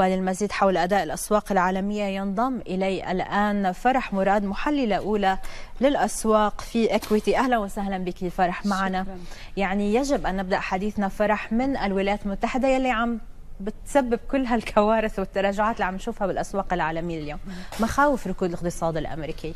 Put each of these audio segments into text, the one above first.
وللمزيد حول أداء الأسواق العالمية ينضم إلي الآن فرح مراد محللة أولى للأسواق في إكويتي أهلا وسهلا بك فرح معنا شكرا. يعني يجب أن نبدأ حديثنا فرح من الولايات المتحدة يلي عم بتسبب كل هالكوارث والتراجعات اللي عم نشوفها بالاسواق العالميه اليوم مخاوف ركود الاقتصاد الامريكي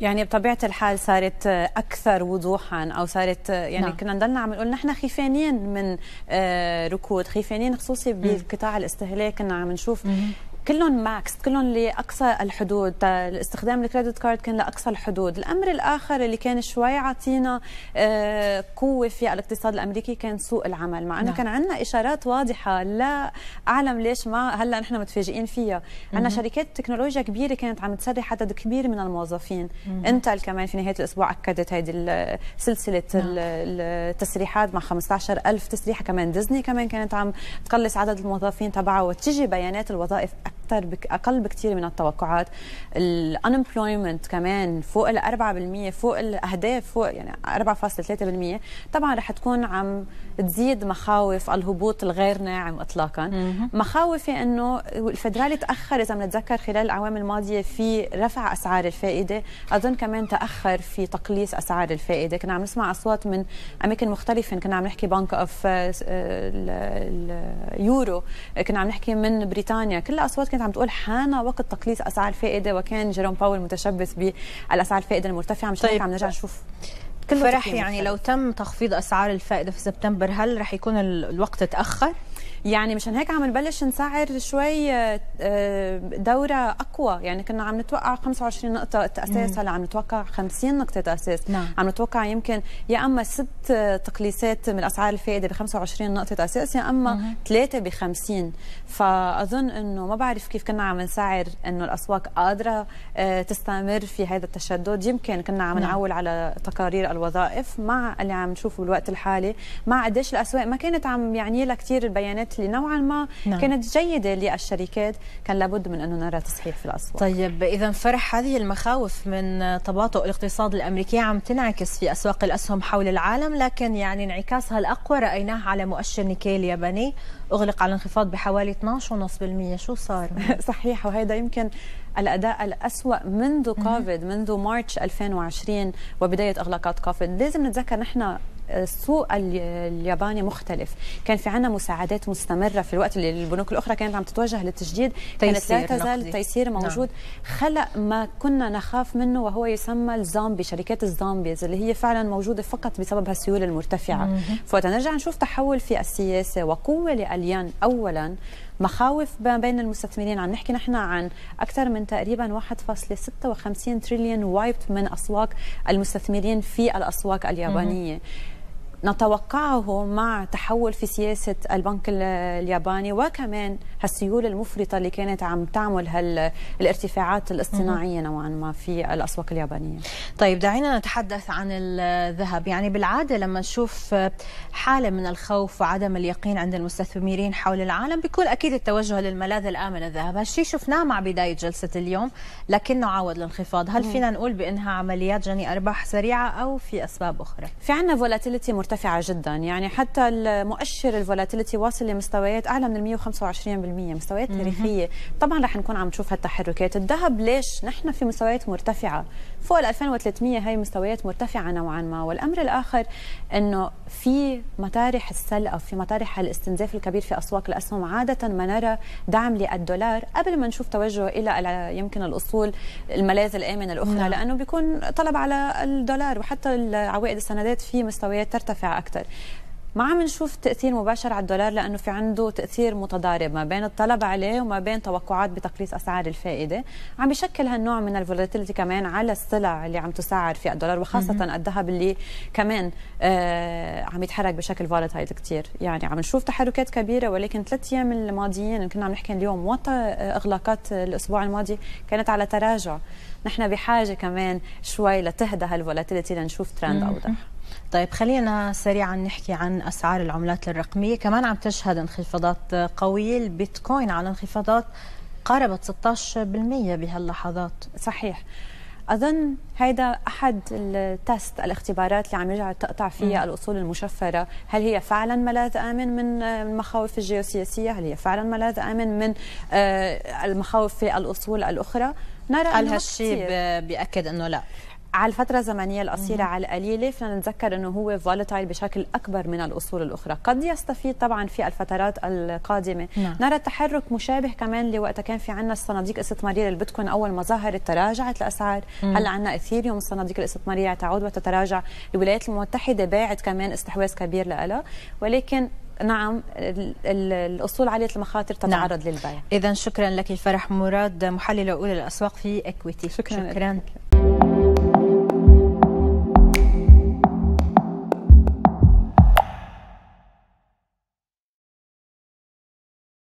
يعني بطبيعه الحال صارت اكثر وضوحا او صارت يعني نعم. كنا نضلنا عم نقول نحن خيفانين من آه، ركود خيفانين خصوصي بقطاع الاستهلاك كنا عم نشوف مم. كلهم ماكس كلهم لاقصى الحدود استخدام الكريدت كارد كان لاقصى الحدود الامر الاخر اللي كان شوي عطينا آه، قوه في الاقتصاد الامريكي كان سوق العمل مع انه نعم. كان عندنا اشارات واضحه لا اعلم ليش ما هلا نحن متفاجئين فيها عندنا شركات تكنولوجيا كبيره كانت عم تسري عدد كبير من الموظفين انت انتل كمان في نهايه الاسبوع اكدت هذه سلسله نعم. التسريحات مع 15000 تسريحه كمان ديزني كمان كانت عم تقلص عدد الموظفين تبعها وتجي بيانات الوظائف اكثر بك اقل بكثير من التوقعات الانemployment كمان فوق ال 4% فوق الاهداف فوق يعني 4.3% طبعا رح تكون عم تزيد مخاوف الهبوط الغير ناعم اطلاقا مخاوفي انه الفدرالي تاخر اذا بنتذكر خلال الاعوام الماضيه في رفع اسعار الفائده اظن كمان تاخر في تقليص اسعار الفائده كنا عم نسمع اصوات من اماكن مختلفه كنا عم نحكي بنك اوف اليورو كنا عم نحكي من بريطانيا كل اصوات كانت عم تقول حان وقت تقليص اسعار الفائده وكان جيروم باول متشبث بالاسعار الفائده المرتفعه مش طيب. عم نرجع نشوف كله فرح يعني لو طيب. تم تخفيض اسعار الفائده في سبتمبر هل رح يكون الوقت تاخر يعني مشان هيك عم نبلش نسعر شوي آه، آه، دوره اقوى يعني كنا عم نتوقع 25 نقطه اساس هلا عم نتوقع 50 نقطه اساس نعم. عم نتوقع يمكن يا اما ست تقليصات من اسعار الفائده ب 25 نقطه اساس يا اما ثلاثه ب 50 فاظن انه ما بعرف كيف كنا عم نسعر انه الاسواق قادره آه، تستمر في هذا التشدد يمكن كنا عم نعم. نعول نعم. على تقارير الوظائف مع اللي عم نشوفه بالوقت الحالي مع قديش الاسواق ما كانت عم يعني لها كثير البيانات اللي نوعا ما نعم. كانت جيده للشركات كان لابد من انه نرى تصحيح في الاسواق طيب اذا فرح هذه المخاوف من تباطؤ الاقتصاد الامريكي عم تنعكس في اسواق الاسهم حول العالم لكن يعني انعكاسها الاقوى رايناه على مؤشر نيكي الياباني اغلق على انخفاض بحوالي 12.5% شو صار صحيح وهذا يمكن الاداء الاسوا منذ كوفيد منذ مارتش 2020 وبدايه اغلاقات كوفيد لازم نتذكر نحن السوق الياباني مختلف كان في عنا مساعدات مستمرة في الوقت اللي البنوك الأخرى كانت عم تتوجه للتجديد كانت لا تزال التيسير موجود نعم. خلق ما كنا نخاف منه وهو يسمى الزومبي شركات الزومبيز اللي هي فعلا موجودة فقط بسبب هالسيولة المرتفعة فوقت نرجع نشوف تحول في السياسة وقوة لأليان أولا مخاوف بين المستثمرين عم نحكي نحن عن اكثر من تقريبا 1.56 تريليون وايبت من اسواق المستثمرين في الاسواق اليابانيه نتوقعه مع تحول في سياسة البنك الياباني وكمان هالسيولة المفرطة اللي كانت عم تعمل هالارتفاعات الاصطناعية نوعا ما في الأسواق اليابانية طيب دعينا نتحدث عن الذهب يعني بالعادة لما نشوف حالة من الخوف وعدم اليقين عند المستثمرين حول العالم بيكون أكيد التوجه للملاذ الآمن الذهب هالشيء شفناه مع بداية جلسة اليوم لكنه عاود الانخفاض هل فينا نقول بأنها عمليات جني أرباح سريعة أو في أسباب أخرى؟ في عنا فولاتيليتي مرتفعة مرتفعه جدا يعني حتى المؤشر الفولاتيليتي واصل لمستويات اعلى من 125% مستويات تاريخيه طبعا رح نكون عم نشوف هالتحركات الذهب ليش نحن في مستويات مرتفعه فوق ال 2300 هي مستويات مرتفعه نوعا ما والامر الاخر انه في مطارح السل أو في مطارح الاستنزاف الكبير في اسواق الاسهم عاده ما نرى دعم للدولار قبل ما نشوف توجه الى يمكن الاصول الملاذ الامن الاخرى لا. نعم. لانه بيكون طلب على الدولار وحتى عوائد السندات في مستويات ترتفع اكثر ما عم نشوف تاثير مباشر على الدولار لانه في عنده تاثير متضارب ما بين الطلب عليه وما بين توقعات بتقليص اسعار الفائده عم بيشكل هالنوع من الفولاتيليتي كمان على السلع اللي عم تسعر في الدولار وخاصه الذهب اللي كمان آه عم يتحرك بشكل فولاتايل كثير يعني عم نشوف تحركات كبيره ولكن ثلاث ايام الماضيين كنا عم نحكي اليوم وقت آه، اغلاقات الاسبوع الماضي كانت على تراجع نحن بحاجه كمان شوي لتهدى هالفولاتيليتي لنشوف ترند اوضح طيب خلينا سريعا نحكي عن اسعار العملات الرقميه كمان عم تشهد انخفاضات قويه البيتكوين على انخفاضات قاربت 16% بهاللحظات صحيح اظن هيدا احد التست الاختبارات اللي عم يرجع تقطع فيها الاصول المشفره، هل هي فعلا ملاذ امن من آه، المخاوف الجيوسياسيه؟ هل هي فعلا ملاذ امن من آه، المخاوف في الاصول الاخرى؟ نرى قال هالشيء بياكد انه لا على الفترة الزمنية القصيرة على القليلة فينا نتذكر أنه هو فولاتايل بشكل أكبر من الأصول الأخرى قد يستفيد طبعا في الفترات القادمة نعم. نرى تحرك مشابه كمان لوقتها كان في عندنا الصناديق الاستثمارية للبيتكوين أول ما ظهرت تراجعت الأسعار هلا عندنا إثيريوم الصناديق الاستثمارية تعود وتتراجع الولايات المتحدة باعت كمان استحواذ كبير لها ولكن نعم الاصول عاليه المخاطر نعم. تتعرض نعم. للبيع اذا شكرا لك فرح مراد محلله اولى الاسواق في اكويتي شكرا, شكرا. شكراً.